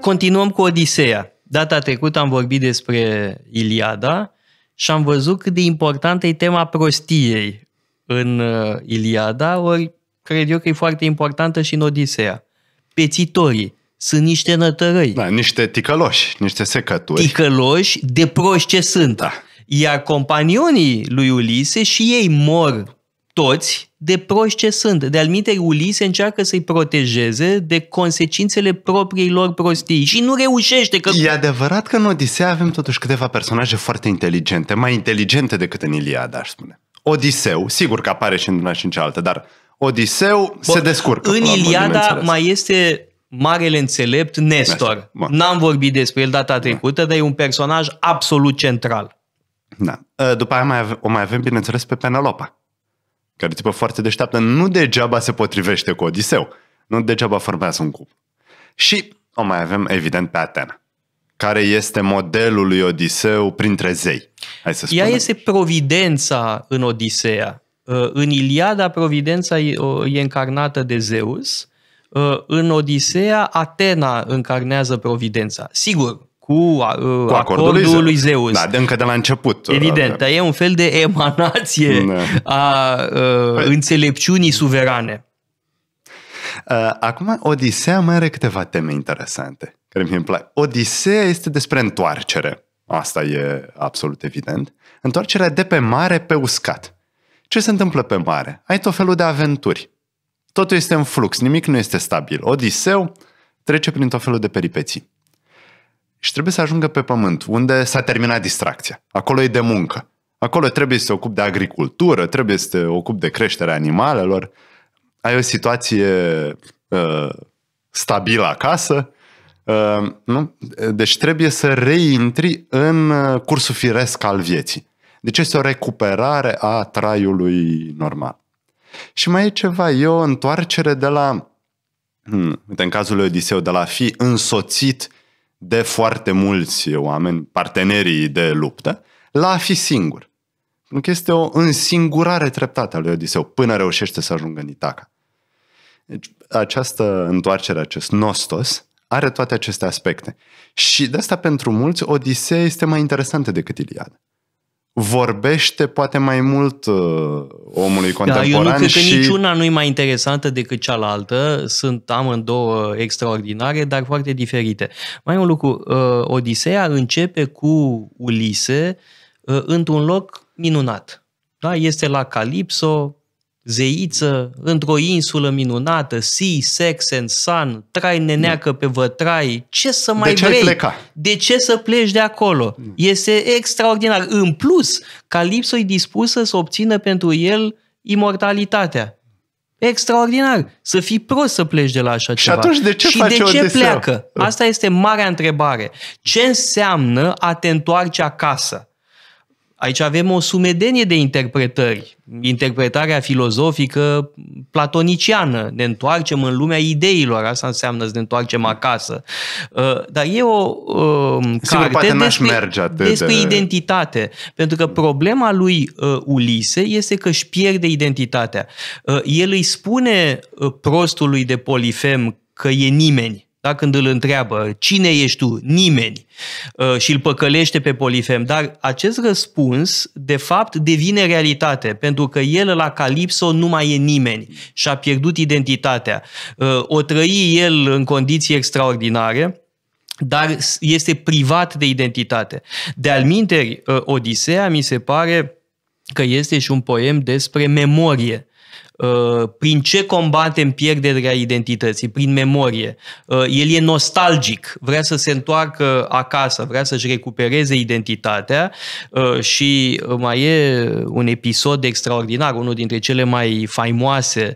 Continuăm cu Odiseea. Data trecută am vorbit despre Iliada și am văzut cât de importantă e tema prostiei în uh, Iliada, ori cred eu că e foarte importantă și în Odiseea. Pețitorii sunt niște nătărăi. Da, niște ticăloși, niște secături. Ticăloși de proști ce sunt. Da. Iar companionii lui Ulise și ei mor toți de proști ce sunt. De alminte, Ulise încearcă să-i protejeze de consecințele propriei lor prostii și nu reușește. Că... E adevărat că în Odisea avem totuși câteva personaje foarte inteligente, mai inteligente decât în Iliada, aș spune. Odiseu, sigur că apare și într-una și în cealaltă, dar Odiseu Bo, se descurcă. În Iliada mai este marele înțelept Nestor. Nestor. N-am vorbit despre el data da. trecută, dar e un personaj absolut central. Da. După aia mai avem, o mai avem, bineînțeles, pe Penelopa care tipă foarte deșteaptă, nu degeaba se potrivește cu Odiseu. Nu degeaba formează un cub. Și o mai avem, evident, pe Atena, care este modelul lui Odiseu printre zei. Hai să spunem. Ea este providența în Odiseea. Uh, în Iliada, providența e încarnată de Zeus. Uh, în Odiseea, Atena încarnează providența. Sigur, cu, uh, cu acordul, acordul lui Zeus. Da, de încă de la început. Uh, evident, dar e un fel de emanație ne. Da. a uh, păi... înțelepciunii suverane. Uh, acum, Odisea mai are câteva teme interesante, care mi plac. Odisea este despre întoarcere. Asta e absolut evident. Întoarcerea de pe mare pe uscat. Ce se întâmplă pe mare? Ai tot felul de aventuri. Totul este în flux, nimic nu este stabil. Odiseu trece prin tot felul de peripeții și trebuie să ajungă pe pământ, unde s-a terminat distracția. Acolo e de muncă. Acolo trebuie să te ocupi de agricultură, trebuie să te ocupi de creșterea animalelor. Ai o situație uh, stabilă acasă. Uh, nu? Deci trebuie să reintri în uh, cursul firesc al vieții. Deci este o recuperare a traiului normal. Și mai e ceva, e o întoarcere de la, hmm, uite, în cazul lui Odiseu, de la fi însoțit de foarte mulți oameni, partenerii de luptă, la a fi singur. Pentru că este o însingurare treptată a lui Odiseu până reușește să ajungă în Itaca. Deci, această întoarcere, acest nostos, are toate aceste aspecte. Și de asta pentru mulți Odisea este mai interesantă decât Iliada vorbește poate mai mult uh, omului contemporan. Da, eu nu cred și... că niciuna nu e mai interesantă decât cealaltă. Sunt amândouă extraordinare, dar foarte diferite. Mai un lucru, uh, Odiseea începe cu Ulise uh, într-un loc minunat. Da? Este la Calipso, zeiță, într-o insulă minunată, sea, sex and sun, trai neneacă pe vătrai, ce să mai de ce vrei? Pleca? De ce să pleci de acolo? Este extraordinar. În plus, Calipso e dispusă să obțină pentru el imortalitatea. Extraordinar. Să fii prost să pleci de la așa și ceva. Atunci de ce și face de ce pleacă? Ă. Asta este marea întrebare. Ce înseamnă a te întoarce acasă? Aici avem o sumedenie de interpretări. Interpretarea filozofică platoniciană. Ne întoarcem în lumea ideilor. Asta înseamnă să ne întoarcem acasă. Uh, dar e o um, Sigur, carte despre, merge atât despre de... identitate. Pentru că problema lui uh, Ulise este că își pierde identitatea. Uh, el îi spune prostului de polifem că e nimeni da? Când îl întreabă cine ești tu, nimeni, uh, și îl păcălește pe Polifem. Dar acest răspuns, de fapt, devine realitate, pentru că el la Calipso nu mai e nimeni și a pierdut identitatea. Uh, o trăi el în condiții extraordinare, dar este privat de identitate. De alminteri, uh, Odiseea mi se pare că este și un poem despre memorie. Uh, prin ce combatem pierderea identității, prin memorie. Uh, el e nostalgic, vrea să se întoarcă acasă, vrea să-și recupereze identitatea uh, și mai e un episod extraordinar, unul dintre cele mai faimoase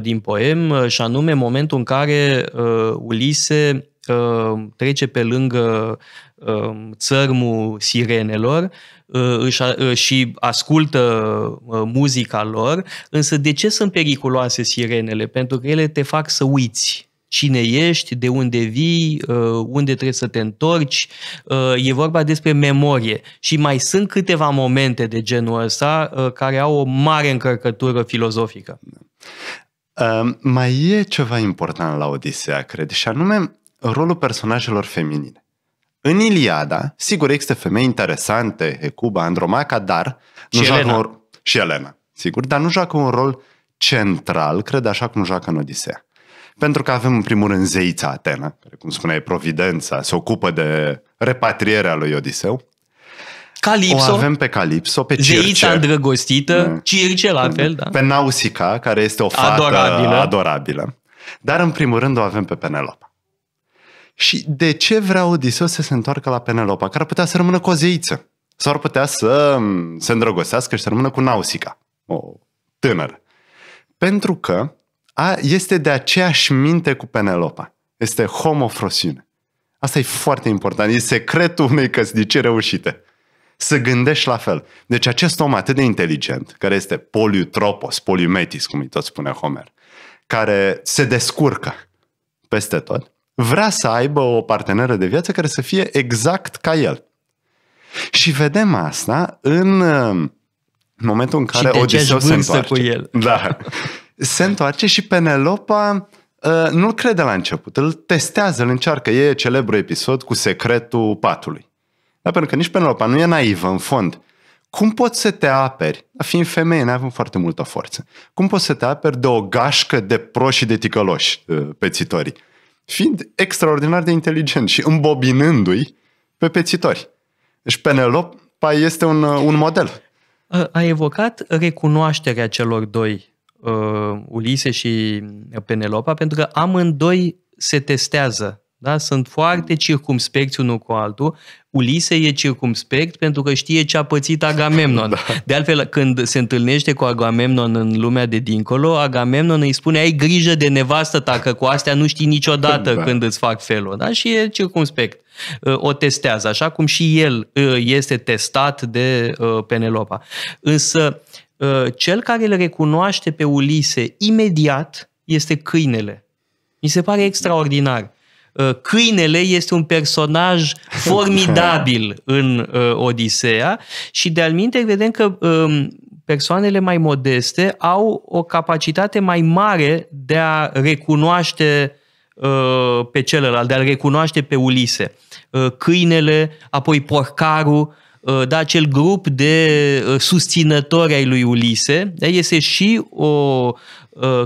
din poem, și anume momentul în care Ulise Uh, trece pe lângă uh, țărmul sirenelor uh, și ascultă muzica lor, însă de ce sunt periculoase sirenele? Pentru că ele te fac să uiți cine ești, de unde vii, unde trebuie să te întorci. E vorba despre memorie și mai sunt câteva momente de genul ăsta care au o mare încărcătură filozofică. Da. Uh, mai e ceva important la Odisea, cred, și anume rolul personajelor feminine. În Iliada, sigur, există femei interesante, Hecuba, Andromaca, dar... Și nu Elena. Joacă un... Și Elena, sigur, dar nu joacă un rol central, cred, așa cum joacă în Odisea. Pentru că avem, în primul rând, zeița Atena, care, cum spuneai, Providența, se ocupă de repatrierea lui Odiseu. Calipso. O avem pe Calipso, pe Circe. Zeița îndrăgostită, da. Circe la fel, da. Pe Nausica, care este o fată adorabilă. adorabilă. Dar, în primul rând, o avem pe Penelopa. Și de ce vrea Odiseu să se întoarcă la Penelopa, care ar putea să rămână cu o zeiță? Sau ar putea să mm, se îndrăgostească și să rămână cu Nausica, o tânără. Pentru că a, este de aceeași minte cu Penelopa. Este homofrosiune. Asta e foarte important. E secretul unei căsnicii reușite. Să gândești la fel. Deci acest om atât de inteligent, care este poliutropos, poliumetis, cum îi tot spune Homer, care se descurcă peste tot, vrea să aibă o parteneră de viață care să fie exact ca el. Și vedem asta în uh, momentul în care Odiseu se întoarce. cu el. Da. Se întoarce și Penelopa uh, nu-l crede la început, îl testează, îl încearcă. E celebru episod cu secretul patului. Da, pentru că nici Penelopa nu e naivă în fond. Cum poți să te aperi, fiind femeie, ne avem foarte multă forță, cum poți să te aperi de o gașcă de proși și de ticăloși uh, pețitorii? fiind extraordinar de inteligent și îmbobinându-i pe pețitori. Deci Penelopa este un, uh, un model. A evocat recunoașterea celor doi, uh, Ulise și Penelopa, pentru că amândoi se testează da? Sunt foarte circumspecți unul cu altul. Ulise e circumspect pentru că știe ce a pățit Agamemnon. Da. De altfel, când se întâlnește cu Agamemnon în lumea de dincolo, Agamemnon îi spune, ai grijă de nevastă ta, că cu astea nu știi niciodată da. când îți fac felul. Da? Și e circumspect. Ă, o testează, așa cum și el ă, este testat de ă, Penelopa. Însă, cel care îl recunoaște pe Ulise imediat este câinele. Mi se pare extraordinar. Uh, câinele este un personaj formidabil în uh, Odiseea și de-al minte vedem că um, persoanele mai modeste au o capacitate mai mare de a recunoaște uh, pe celălalt, de a-l recunoaște pe Ulise. Câinele, apoi porcarul, da, acel grup de susținători ai lui Ulise, da, este și o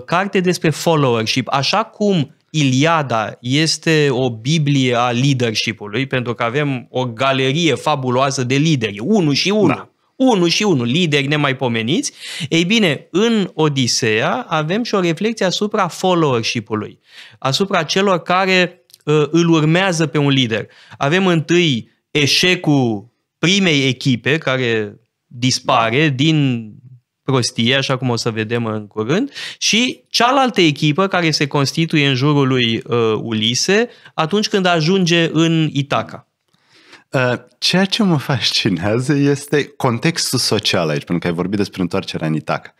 carte despre followership. Așa cum Iliada este o Biblie a leadershipului, pentru că avem o galerie fabuloasă de lideri, unul și unul. Da. Unul și unul, lideri nemaipomeniți. Ei bine, în Odiseea avem și o reflecție asupra followership-ului, asupra celor care uh, îl urmează pe un lider. Avem întâi eșecul primei echipe care dispare da. din prostie, așa cum o să vedem în curând, și cealaltă echipă care se constituie în jurul lui uh, Ulise atunci când ajunge în Itaca. Uh, ceea ce mă fascinează este contextul social aici, pentru că ai vorbit despre întoarcerea în Itaca.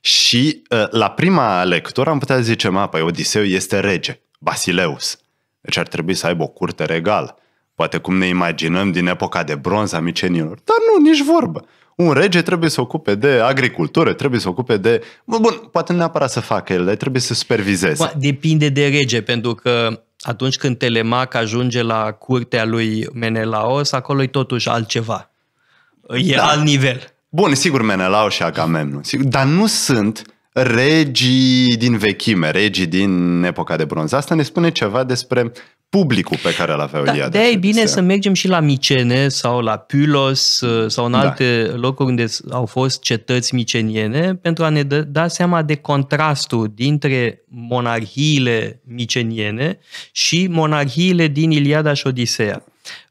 Și uh, la prima lectură am putea zice, mă, păi Odiseu este rege, Basileus. Deci ar trebui să aibă o curte regală. Poate cum ne imaginăm din epoca de bronz a micenilor. Dar nu, nici vorbă un rege trebuie să ocupe de agricultură, trebuie să ocupe de... Bun, poate nu neapărat să facă el, dar trebuie să supervizeze. Depinde de rege, pentru că atunci când Telemac ajunge la curtea lui Menelaos, acolo e totuși altceva. E da. alt nivel. Bun, sigur Menelaos și Agamemnon, sigur, dar nu sunt regii din vechime, regii din epoca de bronz. Asta ne spune ceva despre publicul pe care îl aveau da, Iliada. de e bine să mergem și la Micene sau la Pylos uh, sau în da. alte da. locuri unde au fost cetăți miceniene pentru a ne da seama de contrastul dintre monarhiile miceniene și monarhiile din Iliada și Odiseea.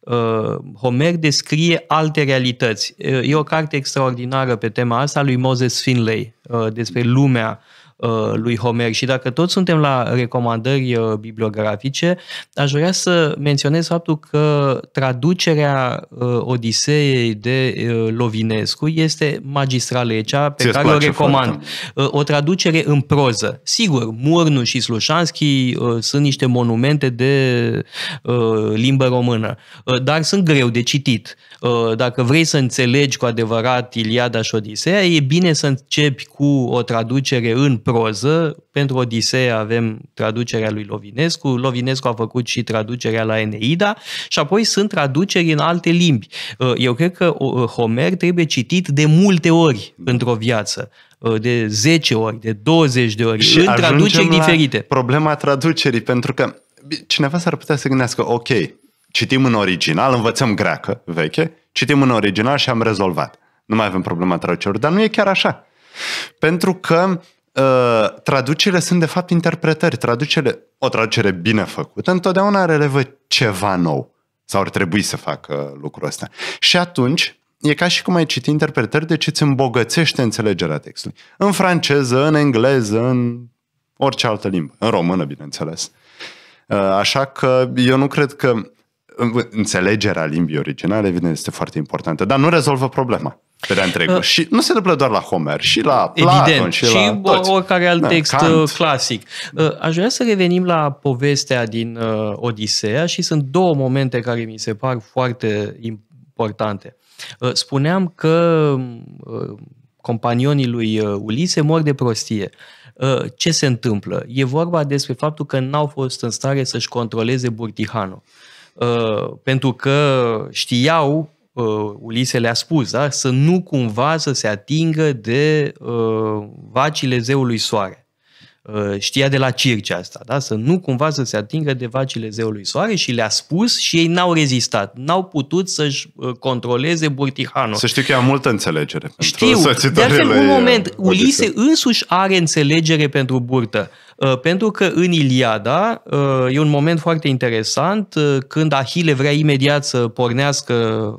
Uh, Homer descrie alte realități. Uh, e o carte extraordinară pe tema asta lui Moses Finlay uh, despre lumea Uh, lui Homer. Și dacă tot suntem la recomandări uh, bibliografice, aș vrea să menționez faptul că traducerea uh, Odiseei de Lovinescu este magistrală, e cea pe Ți-ți care o recomand. Foarte. O traducere în proză. Sigur, Murnu și Slușanski sunt niște monumente de limbă română, dar sunt greu de citit. Dacă vrei să înțelegi cu adevărat Iliada și Odiseea, e bine să începi cu o traducere în proză, pentru Odisea avem traducerea lui Lovinescu, Lovinescu a făcut și traducerea la Eneida și apoi sunt traduceri în alte limbi. Uh, eu cred că uh, Homer trebuie citit de multe ori într-o viață uh, de 10 ori, de 20 de ori, și în traduceri diferite. problema traducerii, pentru că cineva s-ar putea să gândească, ok, citim în original, învățăm greacă veche, citim în original și am rezolvat. Nu mai avem problema traducerilor, dar nu e chiar așa. Pentru că Uh, traducerile sunt de fapt interpretări. Traducere, o traducere bine făcută întotdeauna relevă ceva nou sau ar trebui să facă lucrul ăsta. Și atunci, e ca și cum ai citi interpretări, deci îți îmbogățește înțelegerea textului. În franceză, în engleză, în orice altă limbă. În română, bineînțeles. Uh, așa că eu nu cred că înțelegerea limbii originale, evident, este foarte importantă, dar nu rezolvă problema pe de întregul. Uh, și nu se întâmplă doar la Homer, și la Platon, și, și la toți. oricare alt da, text Kant. Uh, clasic. Uh, aș vrea să revenim la povestea din uh, Odiseea și sunt două momente care mi se par foarte importante. Uh, spuneam că uh, companionii lui uh, Ulise mor de prostie. Uh, ce se întâmplă? E vorba despre faptul că n-au fost în stare să-și controleze Burtihanul. Uh, pentru că știau, uh, Ulise le-a spus, da? să nu cumva să se atingă de uh, vacile zeului soare. Uh, știa de la Circe asta, da? să nu cumva să se atingă de vacile zeului soare și le-a spus și ei n-au rezistat, n-au putut să-și uh, controleze Burtihanul. Să știu că e multă înțelegere. Știu, de altfel, un uh, moment, Ulise însuși are înțelegere pentru burtă, pentru că în Iliada e un moment foarte interesant când Ahile vrea imediat să pornească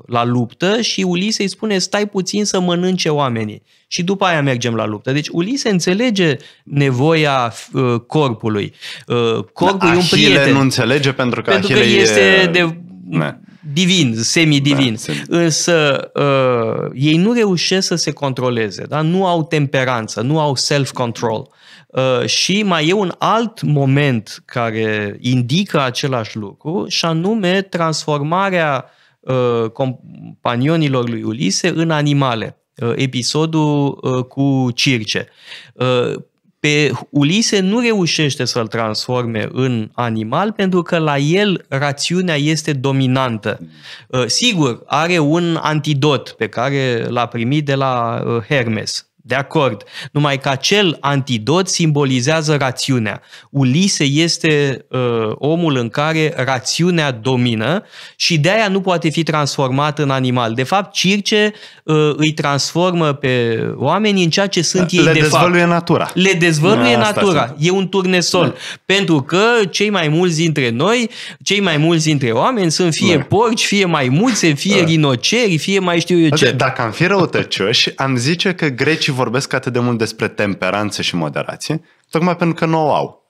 la luptă și Ulise îi spune stai puțin să mănânce oamenii și după aia mergem la luptă. Deci Ulise înțelege nevoia uh, corpului. Uh, corpul da, e un Ahile prieten. nu înțelege pentru că pentru Ahile că este e... de ne. divin, semidivin. Da, semi. Însă uh, ei nu reușesc să se controleze, da? nu au temperanță, nu au self-control. Uh, și mai e un alt moment care indică același lucru și anume transformarea uh, companionilor lui Ulise în animale. Uh, episodul uh, cu Circe. Uh, pe Ulise nu reușește să-l transforme în animal pentru că la el rațiunea este dominantă. Mm. Sigur, are un antidot pe care l-a primit de la Hermes, de acord. Numai că acel antidot simbolizează rațiunea. Ulise este uh, omul în care rațiunea domină și de aia nu poate fi transformat în animal. De fapt, Circe uh, îi transformă pe oameni în ceea ce sunt ei Le de dezvăluie fapt. natura. Le dezvăluie da, Asta natura. Sunt. E un turnesol. Da. Pentru că cei mai mulți dintre noi, cei mai mulți dintre oameni sunt fie da. porci, fie maimuțe, fie da. rinoceri, fie mai știu eu ce. Dacă am fi răutăcioși, am zice că grecii vorbesc atât de mult despre temperanță și moderație, tocmai pentru că nu o au.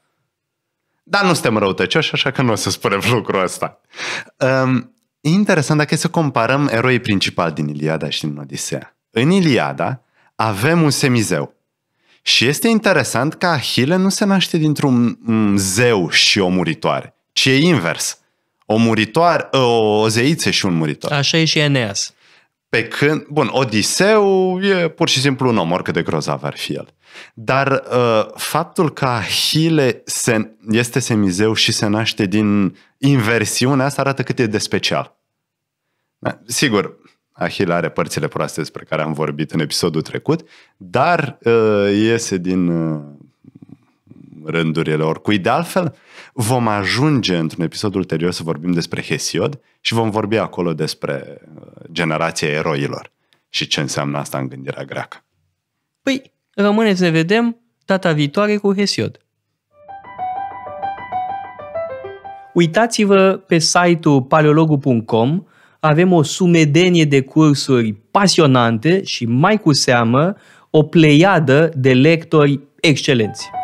Dar nu suntem răutăcioși, așa că nu o să spunem lucrul ăsta. Um, e interesant dacă e să comparăm eroii principali din Iliada și din Odisea. În Iliada avem un semizeu. Și este interesant că Ahile nu se naște dintr-un zeu și o muritoare, ci e invers. O muritoare, o zeiță și un muritor. Așa e și Eneas. Pe când, bun, Odiseu e pur și simplu un om, oricât de grozav ar fi el. Dar uh, faptul că Hile se, este semizeu și se naște din inversiunea asta arată cât e de special. Da? Sigur, Ahile are părțile proaste despre care am vorbit în episodul trecut, dar uh, iese din uh, rândurile oricui. De altfel, Vom ajunge într-un episod ulterior să vorbim despre Hesiod și vom vorbi acolo despre uh, generația eroilor și ce înseamnă asta în gândirea greacă. Păi, rămâneți să ne vedem data viitoare cu Hesiod. Uitați-vă pe site-ul paleologu.com, avem o sumedenie de cursuri pasionante și mai cu seamă o pleiadă de lectori excelenți.